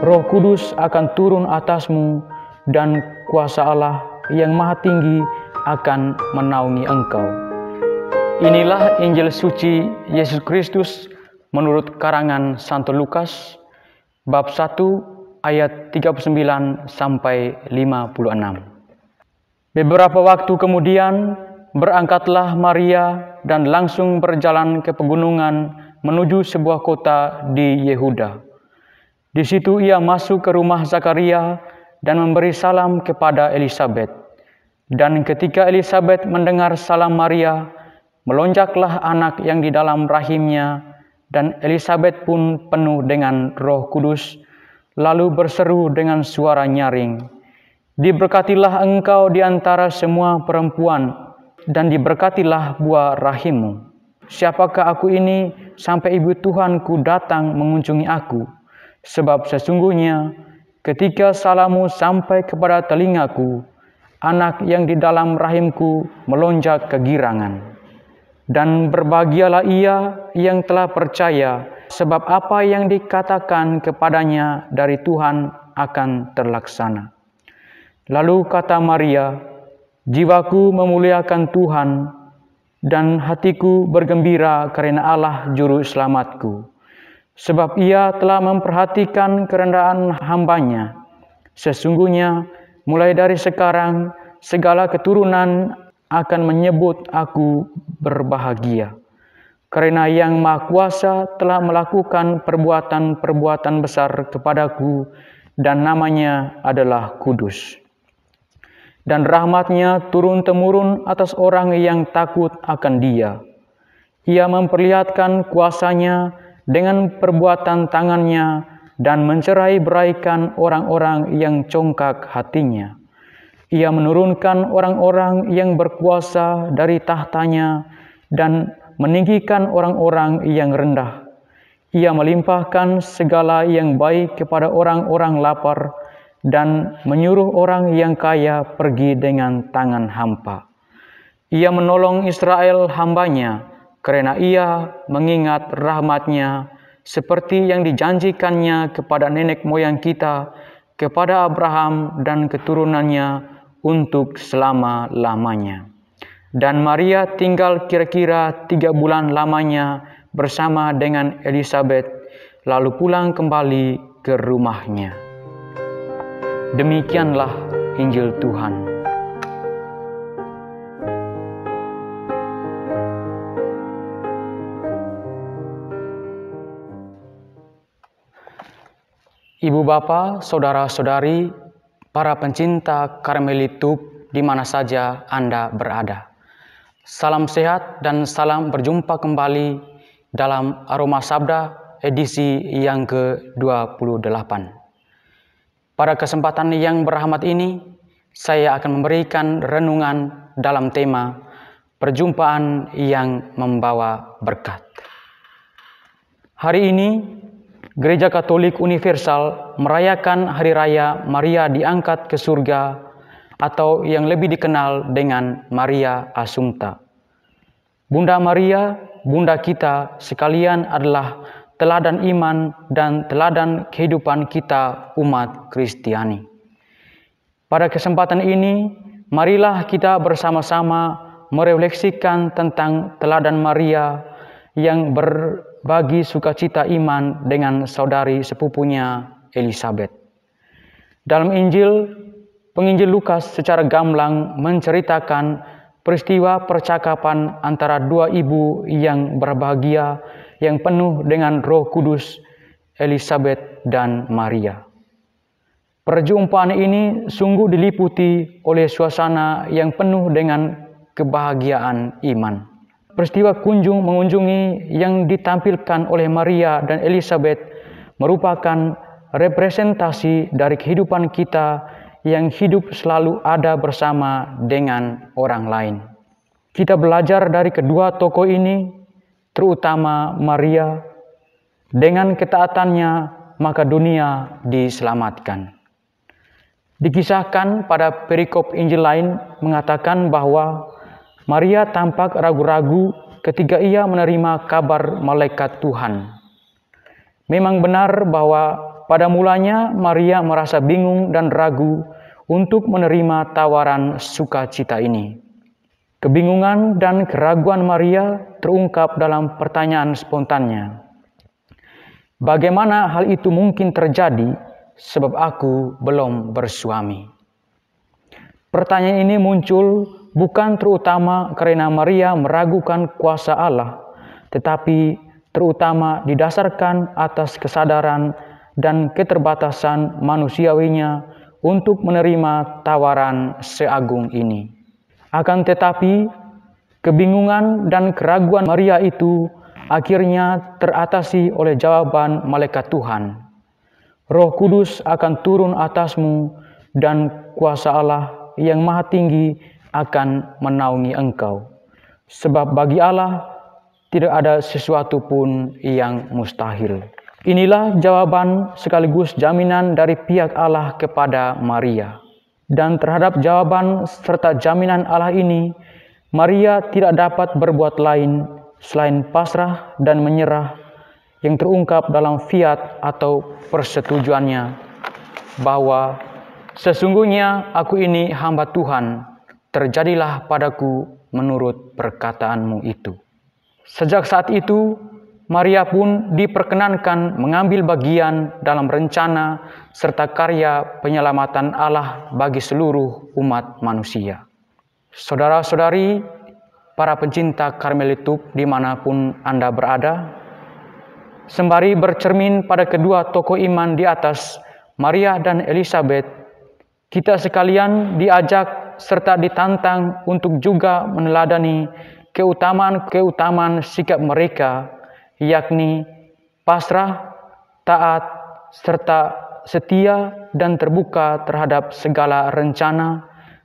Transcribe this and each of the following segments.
Roh Kudus akan turun atasmu dan kuasa Allah yang maha tinggi akan menaungi engkau. Inilah Injil suci Yesus Kristus menurut karangan Santo Lukas bab 1 ayat 39 sampai 56. Beberapa waktu kemudian berangkatlah Maria dan langsung berjalan ke pegunungan menuju sebuah kota di Yehuda di situ ia masuk ke rumah Zakaria dan memberi salam kepada Elisabeth. Dan ketika Elisabeth mendengar salam Maria, melonjaklah anak yang di dalam rahimnya, dan Elisabeth pun penuh dengan Roh Kudus, lalu berseru dengan suara nyaring, "Diberkatilah engkau di antara semua perempuan, dan diberkatilah buah rahimmu. Siapakah aku ini sampai ibu Tuhanku datang mengunjungi aku?" Sebab sesungguhnya ketika salamu sampai kepada telingaku, anak yang di dalam rahimku melonjak kegirangan. Dan berbahagialah ia yang telah percaya, sebab apa yang dikatakan kepadanya dari Tuhan akan terlaksana. Lalu kata Maria, Jiwaku memuliakan Tuhan, dan hatiku bergembira karena Allah Juru Selamatku sebab ia telah memperhatikan kerendahan hambanya. Sesungguhnya, mulai dari sekarang, segala keturunan akan menyebut aku berbahagia. Karena yang Maha Kuasa telah melakukan perbuatan-perbuatan besar kepadaku dan namanya adalah kudus. Dan rahmatnya turun-temurun atas orang yang takut akan dia. Ia memperlihatkan kuasanya dengan perbuatan tangannya dan mencerai beraikan orang-orang yang congkak hatinya. Ia menurunkan orang-orang yang berkuasa dari tahtanya dan meninggikan orang-orang yang rendah. Ia melimpahkan segala yang baik kepada orang-orang lapar dan menyuruh orang yang kaya pergi dengan tangan hampa. Ia menolong Israel hambanya, karena ia mengingat rahmatnya seperti yang dijanjikannya kepada nenek moyang kita, kepada Abraham dan keturunannya untuk selama-lamanya. Dan Maria tinggal kira-kira tiga bulan lamanya bersama dengan Elizabeth, lalu pulang kembali ke rumahnya. Demikianlah Injil Tuhan. Ibu bapa, saudara-saudari, para pencinta Karmelitub di mana saja Anda berada. Salam sehat dan salam berjumpa kembali dalam Aroma Sabda edisi yang ke-28. Pada kesempatan yang berahmat ini, saya akan memberikan renungan dalam tema perjumpaan yang membawa berkat. Hari ini Gereja Katolik Universal merayakan Hari Raya Maria diangkat ke surga atau yang lebih dikenal dengan Maria Assumpta. Bunda Maria, bunda kita sekalian adalah teladan iman dan teladan kehidupan kita umat Kristiani. Pada kesempatan ini, marilah kita bersama-sama merefleksikan tentang teladan Maria yang ber bagi sukacita iman dengan saudari sepupunya Elizabeth. Dalam Injil, penginjil Lukas secara gamblang menceritakan peristiwa percakapan antara dua ibu yang berbahagia yang penuh dengan Roh Kudus, Elizabeth dan Maria. Perjumpaan ini sungguh diliputi oleh suasana yang penuh dengan kebahagiaan iman. Peristiwa kunjung mengunjungi yang ditampilkan oleh Maria dan Elizabeth merupakan representasi dari kehidupan kita yang hidup selalu ada bersama dengan orang lain. Kita belajar dari kedua tokoh ini, terutama Maria, dengan ketaatannya maka dunia diselamatkan. Dikisahkan pada perikop Injil lain mengatakan bahwa Maria tampak ragu-ragu ketika ia menerima kabar malaikat Tuhan. Memang benar bahwa pada mulanya Maria merasa bingung dan ragu untuk menerima tawaran sukacita ini. Kebingungan dan keraguan Maria terungkap dalam pertanyaan spontannya. Bagaimana hal itu mungkin terjadi sebab aku belum bersuami? Pertanyaan ini muncul bukan terutama karena Maria meragukan kuasa Allah, tetapi terutama didasarkan atas kesadaran dan keterbatasan manusiawinya untuk menerima tawaran seagung ini. Akan tetapi, kebingungan dan keraguan Maria itu akhirnya teratasi oleh jawaban malaikat Tuhan. Roh Kudus akan turun atasmu dan kuasa Allah yang maha tinggi akan menaungi engkau. Sebab bagi Allah tidak ada sesuatu pun yang mustahil. Inilah jawaban sekaligus jaminan dari pihak Allah kepada Maria. Dan terhadap jawaban serta jaminan Allah ini, Maria tidak dapat berbuat lain selain pasrah dan menyerah yang terungkap dalam fiat atau persetujuannya bahwa sesungguhnya aku ini hamba Tuhan, terjadilah padaku menurut perkataanmu itu. Sejak saat itu, Maria pun diperkenankan mengambil bagian dalam rencana serta karya penyelamatan Allah bagi seluruh umat manusia. Saudara-saudari, para pencinta Karmelitub dimanapun Anda berada, sembari bercermin pada kedua tokoh iman di atas, Maria dan Elizabeth, kita sekalian diajak serta ditantang untuk juga meneladani keutamaan-keutamaan sikap mereka, yakni pasrah, taat, serta setia dan terbuka terhadap segala rencana,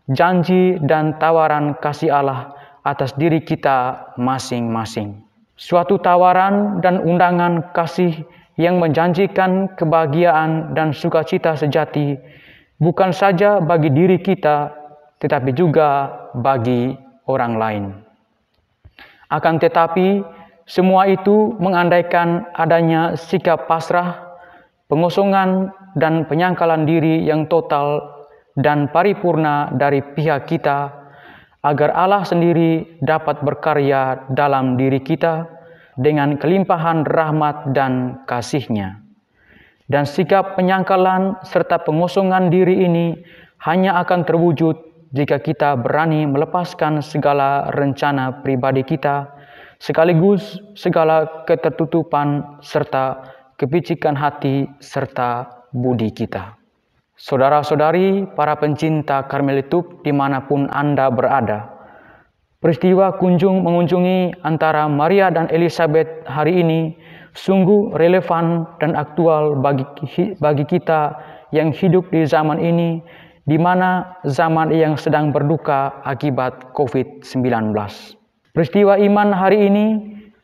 janji, dan tawaran kasih Allah atas diri kita masing-masing. Suatu tawaran dan undangan kasih yang menjanjikan kebahagiaan dan sukacita sejati bukan saja bagi diri kita, tetapi juga bagi orang lain. Akan tetapi, semua itu mengandaikan adanya sikap pasrah, pengosongan, dan penyangkalan diri yang total dan paripurna dari pihak kita, agar Allah sendiri dapat berkarya dalam diri kita dengan kelimpahan rahmat dan kasihnya. Dan sikap penyangkalan serta pengosongan diri ini hanya akan terwujud jika kita berani melepaskan segala rencana pribadi kita, sekaligus segala ketertutupan serta kepicikan hati serta budi kita. Saudara-saudari, para pencinta Karmelitup dimanapun Anda berada, peristiwa kunjung mengunjungi antara Maria dan Elizabeth hari ini sungguh relevan dan aktual bagi, bagi kita yang hidup di zaman ini di mana zaman yang sedang berduka akibat COVID-19. Peristiwa iman hari ini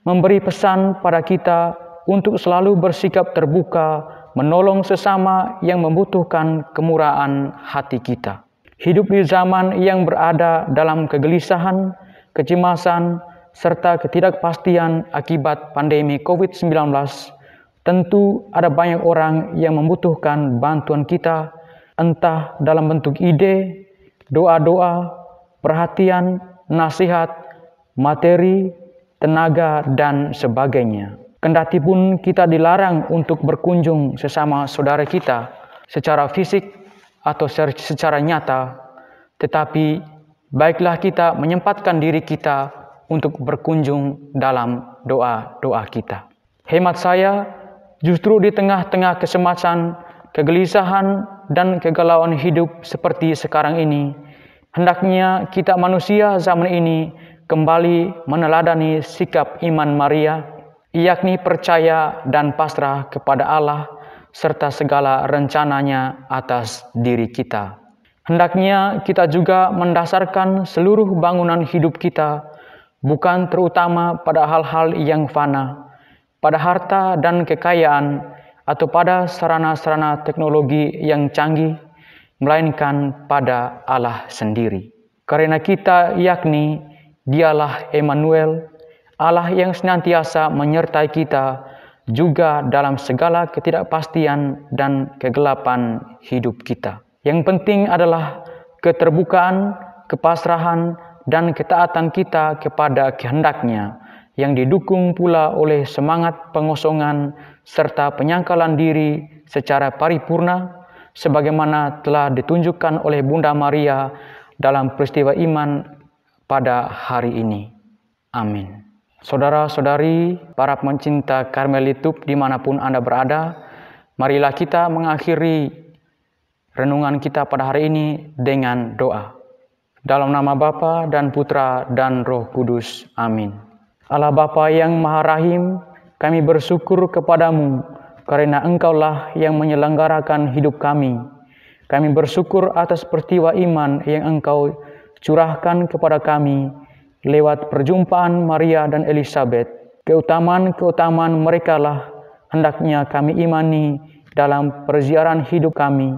memberi pesan pada kita untuk selalu bersikap terbuka, menolong sesama yang membutuhkan kemurahan hati kita. Hidup di zaman yang berada dalam kegelisahan, kecemasan, serta ketidakpastian akibat pandemi COVID-19, tentu ada banyak orang yang membutuhkan bantuan kita entah dalam bentuk ide, doa-doa, perhatian, nasihat, materi, tenaga, dan sebagainya. Kendati pun kita dilarang untuk berkunjung sesama saudara kita secara fisik atau secara nyata, tetapi baiklah kita menyempatkan diri kita untuk berkunjung dalam doa-doa kita. Hemat saya, justru di tengah-tengah kesemasan, kegelisahan, dan kegalauan hidup seperti sekarang ini, hendaknya kita manusia zaman ini kembali meneladani sikap iman Maria, yakni percaya dan pasrah kepada Allah serta segala rencananya atas diri kita. Hendaknya kita juga mendasarkan seluruh bangunan hidup kita bukan terutama pada hal-hal yang fana, pada harta dan kekayaan, atau pada sarana-sarana teknologi yang canggih, melainkan pada Allah sendiri. Karena kita yakni dialah Emmanuel, Allah yang senantiasa menyertai kita juga dalam segala ketidakpastian dan kegelapan hidup kita. Yang penting adalah keterbukaan, kepasrahan, dan ketaatan kita kepada kehendaknya yang didukung pula oleh semangat pengosongan serta penyangkalan diri secara paripurna sebagaimana telah ditunjukkan oleh Bunda Maria dalam peristiwa iman pada hari ini. Amin. Saudara-saudari, para pencinta Karmelitub dimanapun Anda berada, marilah kita mengakhiri renungan kita pada hari ini dengan doa. Dalam nama Bapa dan Putra dan Roh Kudus. Amin. Allah Bapa yang Maha Rahim, kami bersyukur kepadamu karena Engkaulah yang menyelenggarakan hidup kami. Kami bersyukur atas pertiwa iman yang Engkau curahkan kepada kami lewat perjumpaan Maria dan Elizabeth. Keutamaan-keutamaan merekalah hendaknya kami imani dalam perziaran hidup kami,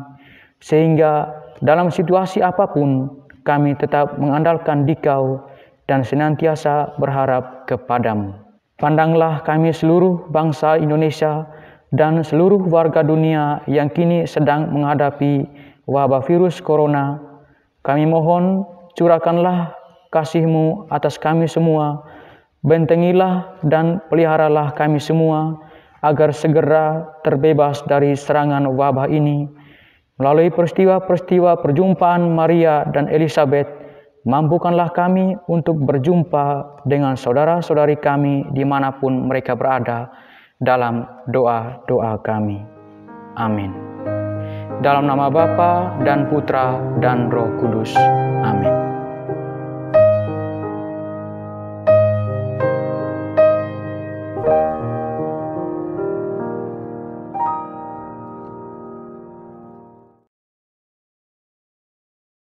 sehingga dalam situasi apapun kami tetap mengandalkan Dikau dan senantiasa berharap kepadamu. Pandanglah kami seluruh bangsa Indonesia dan seluruh warga dunia yang kini sedang menghadapi wabah virus corona. Kami mohon curahkanlah kasihMu atas kami semua, bentengilah dan peliharalah kami semua, agar segera terbebas dari serangan wabah ini. Melalui peristiwa-peristiwa perjumpaan Maria dan Elizabeth, Mampukanlah kami untuk berjumpa dengan saudara-saudari kami dimanapun mereka berada dalam doa-doa kami. Amin. Dalam nama Bapa dan Putra dan Roh Kudus. Amin.